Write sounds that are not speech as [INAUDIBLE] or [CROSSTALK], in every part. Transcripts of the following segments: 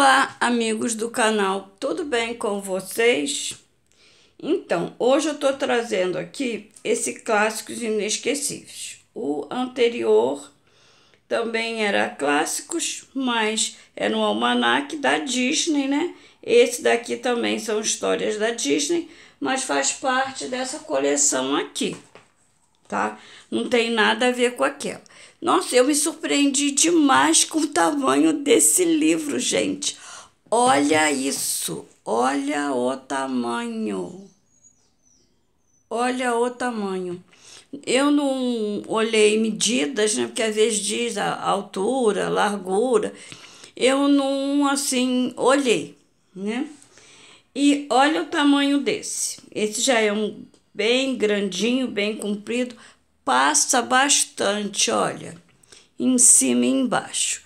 Olá, amigos do canal, tudo bem com vocês? Então, hoje eu tô trazendo aqui esse Clássicos Inesquecíveis. O anterior também era Clássicos, mas é no almanac da Disney, né? Esse daqui também são histórias da Disney, mas faz parte dessa coleção aqui, tá? Não tem nada a ver com aquela. Nossa, eu me surpreendi demais com o tamanho desse livro, gente. Olha isso, olha o tamanho. Olha o tamanho. Eu não olhei medidas, né? Porque às vezes diz a altura, a largura. Eu não, assim, olhei, né? E olha o tamanho desse. Esse já é um bem grandinho, bem comprido, passa bastante, olha, em cima e embaixo.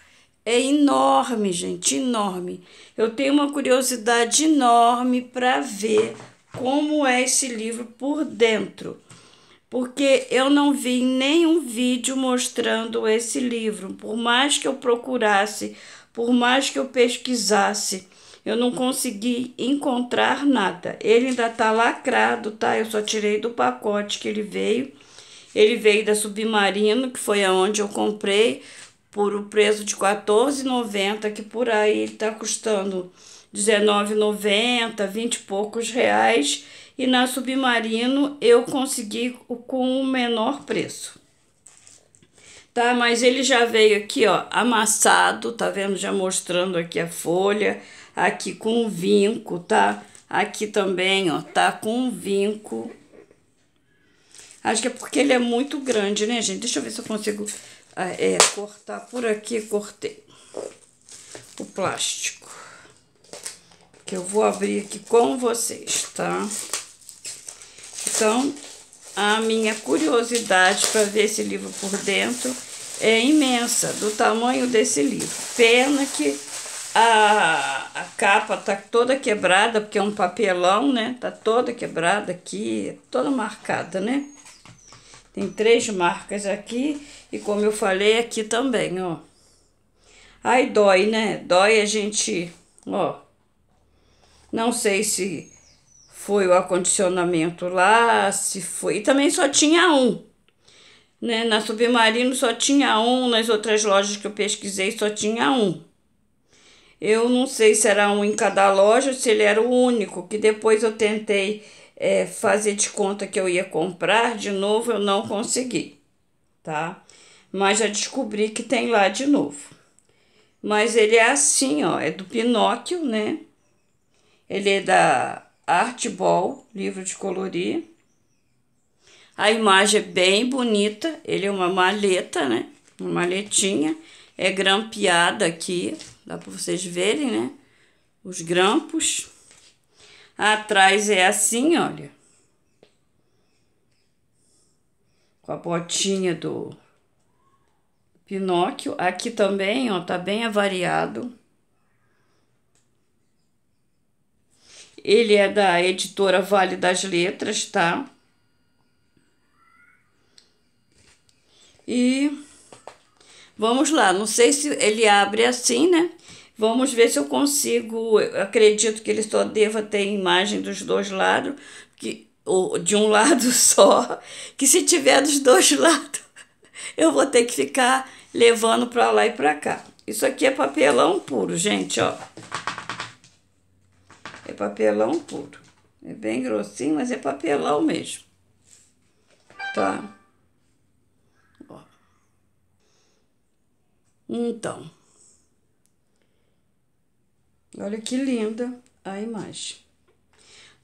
É enorme, gente, enorme. Eu tenho uma curiosidade enorme para ver como é esse livro por dentro, porque eu não vi nenhum vídeo mostrando esse livro. Por mais que eu procurasse, por mais que eu pesquisasse, eu não consegui encontrar nada. Ele ainda tá lacrado, tá? Eu só tirei do pacote que ele veio ele veio da Submarino, que foi aonde eu comprei, por o preço de R$14,90, que por aí ele tá custando R$19,90, 20 e poucos reais. E na Submarino eu consegui com o menor preço. Tá, mas ele já veio aqui, ó, amassado, tá vendo? Já mostrando aqui a folha, aqui com vinco, tá? Aqui também, ó, tá com vinco, Acho que é porque ele é muito grande, né, gente? Deixa eu ver se eu consigo ah, é, cortar por aqui. Cortei o plástico. Que eu vou abrir aqui com vocês, tá? Então, a minha curiosidade para ver esse livro por dentro é imensa, do tamanho desse livro. Pena que a, a capa tá toda quebrada, porque é um papelão, né? Tá toda quebrada aqui, toda marcada, né? Tem três marcas aqui e como eu falei aqui também, ó. Aí dói, né? Dói a gente, ó. Não sei se foi o acondicionamento lá, se foi. E também só tinha um. Né? Na Submarino só tinha um, nas outras lojas que eu pesquisei só tinha um. Eu não sei se era um em cada loja, se ele era o único, que depois eu tentei é, fazer de conta que eu ia comprar de novo, eu não consegui, tá? Mas já descobri que tem lá de novo. Mas ele é assim, ó, é do Pinóquio, né? Ele é da Art Ball livro de colorir. A imagem é bem bonita, ele é uma maleta, né? Uma maletinha, é grampeada aqui, dá para vocês verem, né? Os grampos. Atrás é assim, olha. Com a botinha do Pinóquio. Aqui também, ó, tá bem avariado. Ele é da editora Vale das Letras, tá? E vamos lá, não sei se ele abre assim, né? Vamos ver se eu consigo. Eu acredito que ele só deva ter imagem dos dois lados, que, ou de um [LAUGHS] lado só, que se tiver dos dois [LAUGHS] lados, eu vou ter que ficar levando para lá e para cá. Isso aqui é papelão puro, gente, ó. É papelão puro. É bem grossinho, mas é papelão mesmo. Tá? Ó. Então, Olha que linda a imagem.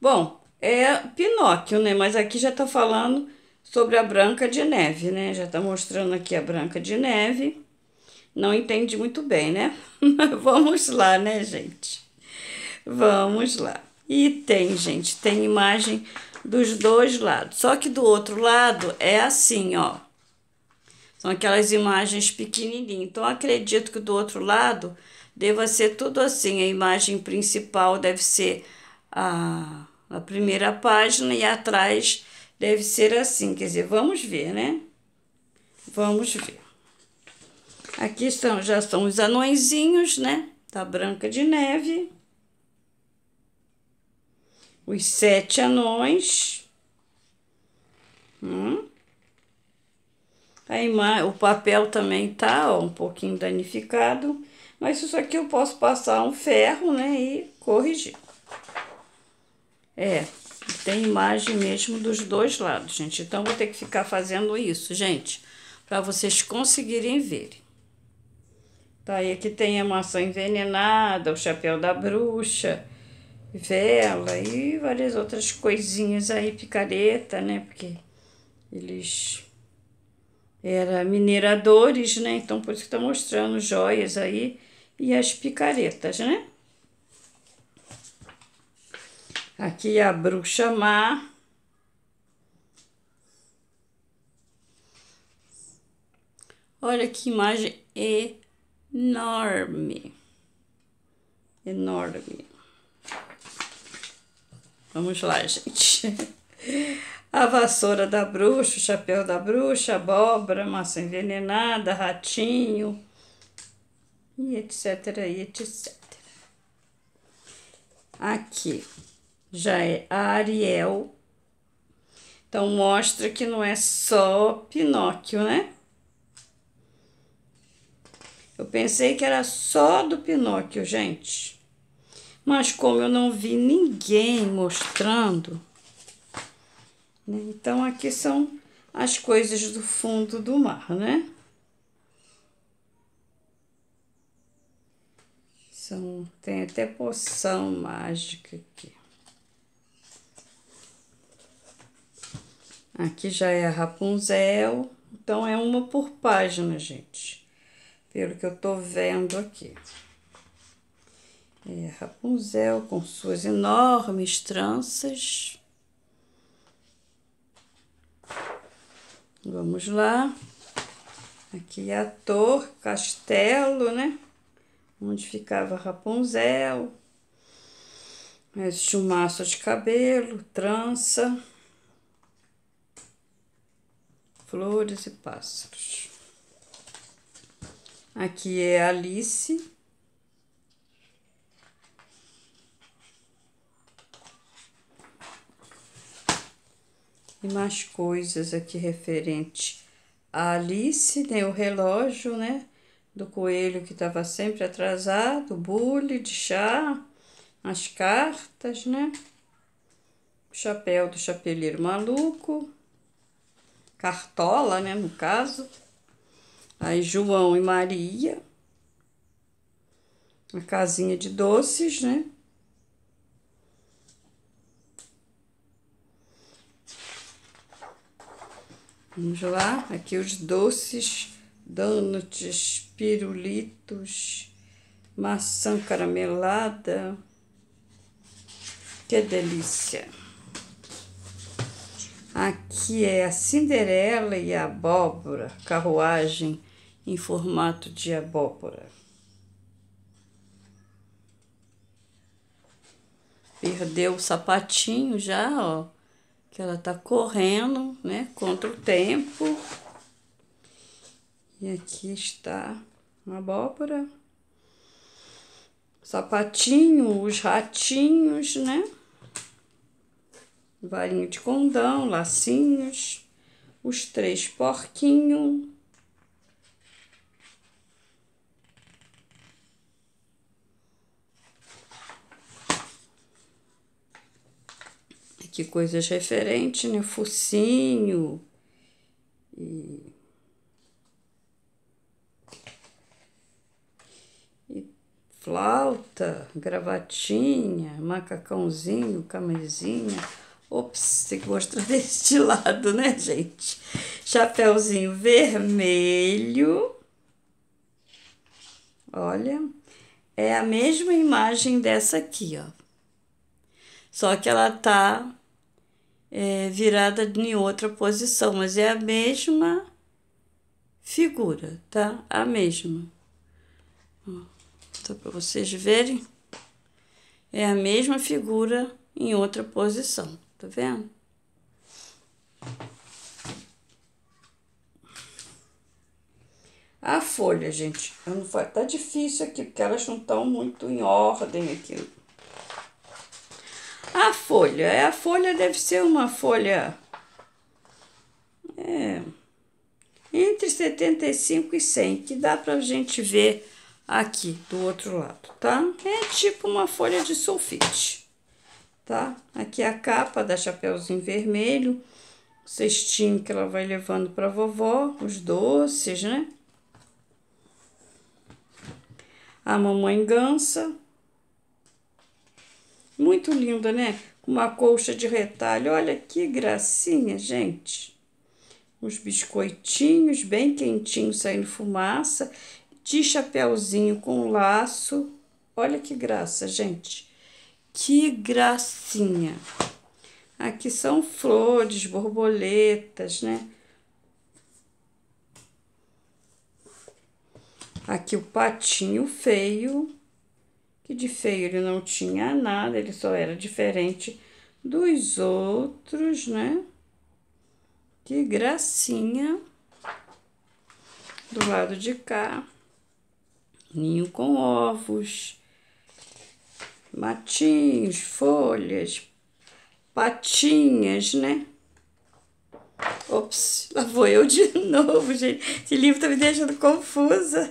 Bom, é Pinóquio, né? Mas aqui já tá falando sobre a Branca de Neve, né? Já tá mostrando aqui a Branca de Neve. Não entendi muito bem, né? [LAUGHS] Vamos lá, né, gente? Vamos lá. E tem, gente, tem imagem dos dois lados. Só que do outro lado é assim, ó. São aquelas imagens pequenininhas. Então, acredito que do outro lado deva ser tudo assim. A imagem principal deve ser a, a primeira página e atrás deve ser assim. Quer dizer, vamos ver, né? Vamos ver. Aqui estão, já são os anõezinhos, né? Da tá Branca de Neve. Os sete anões. Hum. A imagem, o papel também tá ó, um pouquinho danificado. Mas isso aqui eu posso passar um ferro, né, e corrigir. É, tem imagem mesmo dos dois lados, gente. Então, vou ter que ficar fazendo isso, gente, para vocês conseguirem ver. Tá, e aqui tem a maçã envenenada, o chapéu da bruxa, vela e várias outras coisinhas aí, picareta, né, porque eles eram mineradores, né, então por isso que tá mostrando joias aí, e as picaretas, né? Aqui a bruxa má. Olha que imagem enorme. Enorme. Vamos lá, gente. [LAUGHS] A vassoura da bruxa, o chapéu da bruxa, abóbora, maçã envenenada, ratinho, e etc, e etc. Aqui já é Ariel. Então, mostra que não é só Pinóquio, né? Eu pensei que era só do Pinóquio, gente. Mas como eu não vi ninguém mostrando, né? então aqui são as coisas do fundo do mar, né? tem até poção mágica aqui. Aqui já é a Rapunzel. Então, é uma por página, gente. Pelo que eu tô vendo aqui. É a Rapunzel com suas enormes tranças. Vamos lá. Aqui é a Tor castelo, né? onde ficava Rapunzel. Existe maço de cabelo, trança, flores e pássaros. Aqui é Alice. E mais coisas aqui referente a Alice, tem né, o relógio, né? do coelho que estava sempre atrasado, bule de chá, as cartas, né? O chapéu do chapeleiro maluco, cartola, né, no caso. Aí João e Maria, a casinha de doces, né? Vamos lá, aqui os doces donuts, pirulitos, maçã caramelada. Que delícia! Aqui é a Cinderela e a abóbora, carruagem em formato de abóbora. Perdeu o sapatinho já, ó, que ela tá correndo, né, contra o tempo. E aqui está uma abóbora, sapatinho, os ratinhos, né? Varinho de condão, lacinhos, os três porquinhos. Aqui coisas referentes, né? Focinho e flauta, gravatinha, macacãozinho, camisinha. Ops, tem que mostrar [LAUGHS] deste lado, né, gente? Chapeuzinho vermelho. Olha, é a mesma imagem dessa aqui, ó. Só que ela tá é, virada em outra posição, mas é a mesma figura, tá? A mesma mostra para vocês verem. É a mesma figura em outra posição, tá vendo? A folha, gente, eu não falei, tá difícil aqui, porque elas não estão muito em ordem aqui. A folha, é, a folha deve ser uma folha é, entre 75 e 100, que dá pra gente ver aqui do outro lado, tá? É tipo uma folha de sulfite, tá? Aqui é a capa da Chapeuzinho Vermelho, cestinho que ela vai levando pra vovó, os doces, né? A mamãe gansa. Muito linda, né? Uma colcha de retalho. Olha que gracinha, gente. os biscoitinhos bem quentinhos saindo fumaça de chapéuzinho com laço. Olha que graça, gente. Que gracinha. Aqui são flores, borboletas, né? Aqui o patinho feio, que de feio ele não tinha nada, ele só era diferente dos outros, né? Que gracinha. Do lado de cá ninho com ovos, matinhos, folhas, patinhas, né? Ops, lá vou eu de [LAUGHS] novo, gente. Esse livro tá me deixando confusa.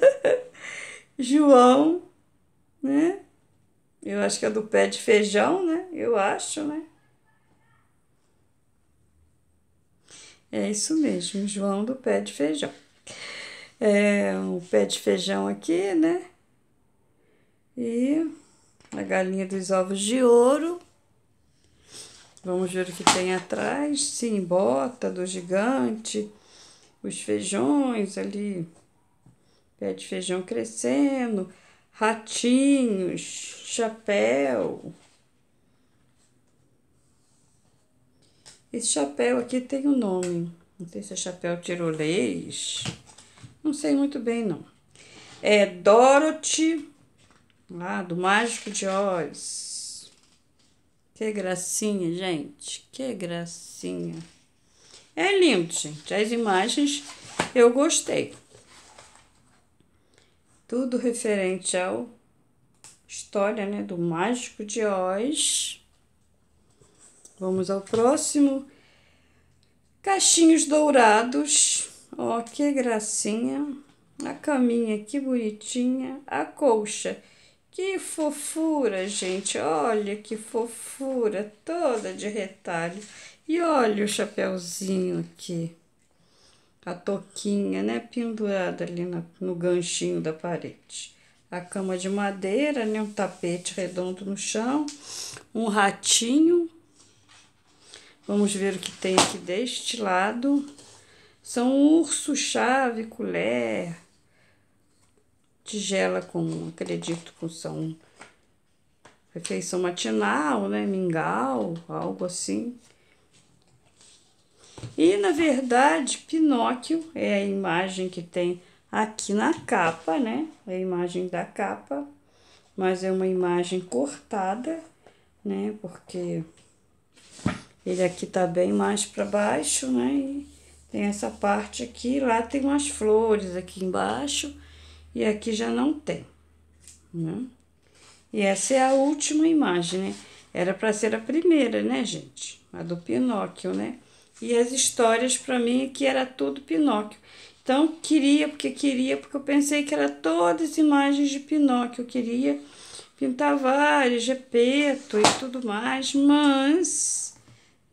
[LAUGHS] João, né? Eu acho que é do pé de feijão, né? Eu acho, né? É isso mesmo, João do pé de feijão é, um pé de feijão aqui, né? E a galinha dos ovos de ouro. Vamos ver o que tem atrás. Sim, bota do gigante, os feijões ali, pé de feijão crescendo, ratinhos, chapéu. Esse chapéu aqui tem um nome. Não sei se é chapéu tirolês. Não sei muito bem, não. É Dorothy, lá do Mágico de Oz. Que gracinha, gente. Que gracinha. É lindo, gente. As imagens eu gostei. Tudo referente ao história, né, do Mágico de Oz. Vamos ao próximo. Caixinhos dourados. Ó, que gracinha. A caminha, que bonitinha. A colcha, que fofura, gente. Olha que fofura, toda de retalho. E olha o chapéuzinho aqui. A toquinha, né, pendurada ali na, no ganchinho da parede. A cama de madeira, né, um tapete redondo no chão. Um ratinho. Vamos ver o que tem aqui deste lado. São urso, chave, colher, tigela com, acredito que são refeição matinal, né? Mingau, algo assim. E na verdade, Pinóquio é a imagem que tem aqui na capa, né? É a imagem da capa, mas é uma imagem cortada, né? Porque ele aqui tá bem mais para baixo, né? E tem essa parte aqui, lá tem umas flores aqui embaixo e aqui já não tem. Né? E essa é a última imagem, né? Era para ser a primeira, né, gente? A do Pinóquio, né? E as histórias para mim é que era tudo Pinóquio. Então, queria, porque queria, porque eu pensei que era todas imagens de Pinóquio. Eu queria pintar várias, Gepeto e tudo mais, mas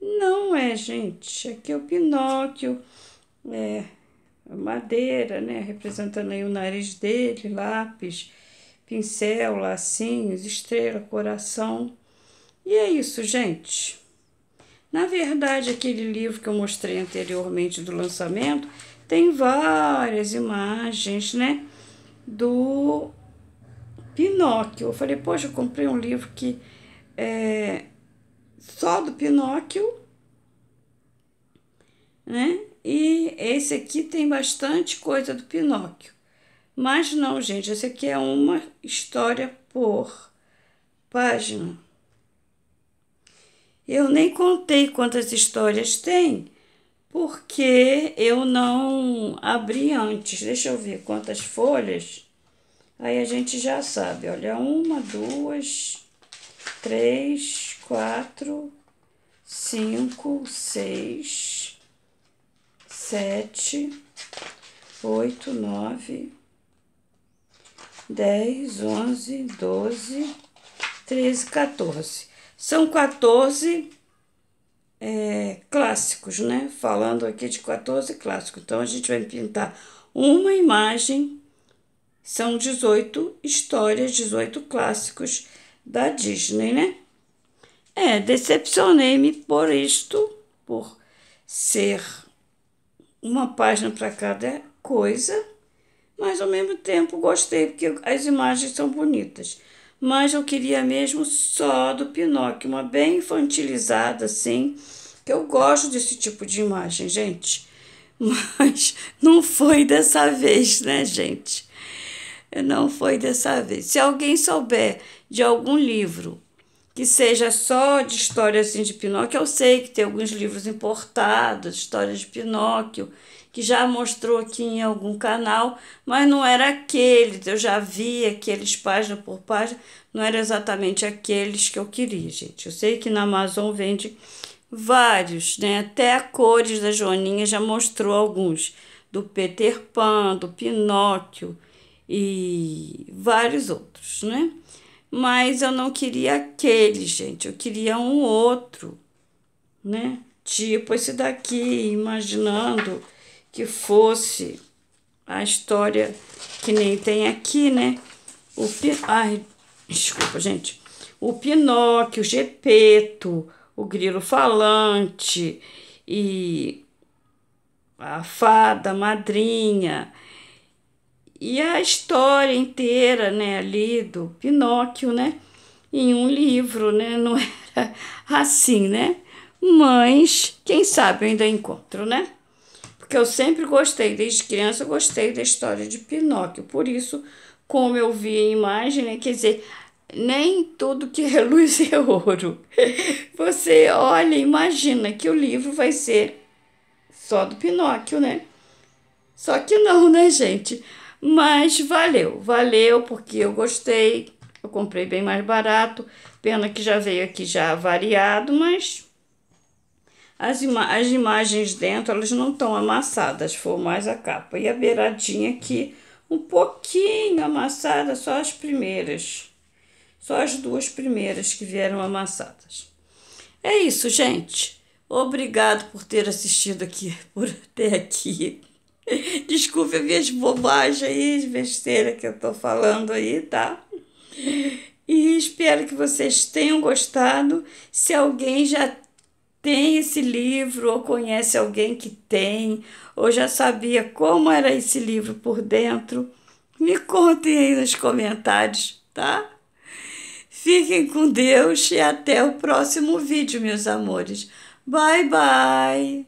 não é, gente. Aqui é o Pinóquio, é, madeira, né? Representando aí o nariz dele, lápis, pincel, lacinhos, estrela, coração. E é isso, gente. Na verdade, aquele livro que eu mostrei anteriormente do lançamento tem várias imagens, né? Do Pinóquio. Eu falei, poxa, eu comprei um livro que é, só do Pinóquio, né? E esse aqui tem bastante coisa do Pinóquio. Mas não, gente, esse aqui é uma história por página. Eu nem contei quantas histórias tem, porque eu não abri antes. Deixa eu ver quantas folhas. Aí a gente já sabe, olha, uma, duas, três, quatro, cinco, seis, sete, oito, nove, dez, onze, doze, treze, 14. São 14 é, clássicos, né? Falando aqui de 14 clássicos. Então, a gente vai pintar uma imagem, são 18 histórias, 18 clássicos da Disney, né? É, decepcionei-me por isto, por ser uma página para cada coisa, mas ao mesmo tempo gostei, porque as imagens são bonitas. Mas eu queria mesmo só do Pinóquio, uma bem infantilizada assim, que eu gosto desse tipo de imagem, gente. [LAUGHS] Mas não foi dessa vez, né, gente? Não foi dessa vez. Se alguém souber de algum livro que seja só de histórias assim, de Pinóquio. Eu sei que tem alguns livros importados, histórias de Pinóquio, que já mostrou aqui em algum canal, mas não era aquele. Eu já vi aqueles página por página, não era exatamente aqueles que eu queria, gente. Eu sei que na Amazon vende vários, né? Até a cores da Joaninha já mostrou alguns, do Peter Pan, do Pinóquio e vários outros, né? mas eu não queria aquele, gente, eu queria um outro, né? Tipo esse daqui, imaginando que fosse a história que nem tem aqui, né? O Pin... Ai, desculpa, gente. O Pinóquio, o Gepeto, o Grilo Falante e a Fada Madrinha e a história inteira, né, ali do Pinóquio, né, em um livro, né, não [LAUGHS] era assim, né? Mas quem sabe eu ainda encontro, né? Porque eu sempre gostei, desde criança eu gostei da história de Pinóquio. Por isso, como eu vi a imagem, né, quer dizer, nem tudo que é [LAUGHS] luz é ouro. Você olha, imagina que o livro vai ser só do Pinóquio, né? Só que não, né, gente? Mas valeu, valeu porque eu gostei. Eu comprei bem mais barato. Pena que já veio aqui já variado, mas as, ima as imagens dentro elas não estão amassadas, foi mais a capa. E a beiradinha aqui um pouquinho amassada, só as primeiras. Só as duas primeiras que vieram amassadas. É isso, gente. Obrigado por ter assistido aqui, [LAUGHS] por até aqui. [LAUGHS] Desculpe as minhas bobagens aí, as besteiras que eu tô falando aí, tá? E espero que vocês tenham gostado. Se alguém já tem esse livro, ou conhece alguém que tem, ou já sabia como era esse livro por dentro, me contem aí nos comentários, tá? Fiquem com Deus e até o próximo vídeo, meus amores. Bye, bye!